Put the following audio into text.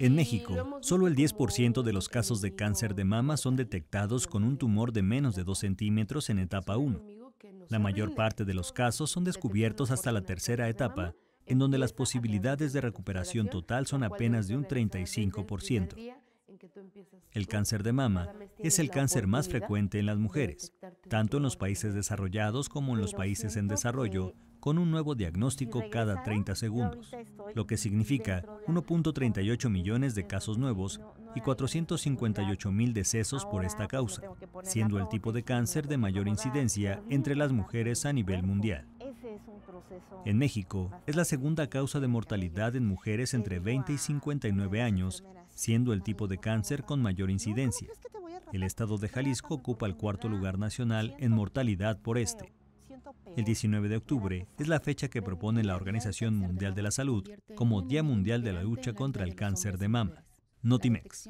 En México, solo el 10% de los casos de cáncer de mama son detectados con un tumor de menos de 2 centímetros en etapa 1. La mayor parte de los casos son descubiertos hasta la tercera etapa, en donde las posibilidades de recuperación total son apenas de un 35%. El cáncer de mama es el cáncer más frecuente en las mujeres, tanto en los países desarrollados como en los países en desarrollo, con un nuevo diagnóstico cada 30 segundos, lo que significa 1.38 millones de casos nuevos y 458 mil decesos por esta causa, siendo el tipo de cáncer de mayor incidencia entre las mujeres a nivel mundial. En México, es la segunda causa de mortalidad en mujeres entre 20 y 59 años, siendo el tipo de cáncer con mayor incidencia. El estado de Jalisco ocupa el cuarto lugar nacional en mortalidad por este. El 19 de octubre es la fecha que propone la Organización Mundial de la Salud como Día Mundial de la Lucha contra el Cáncer de Mama, Notimex.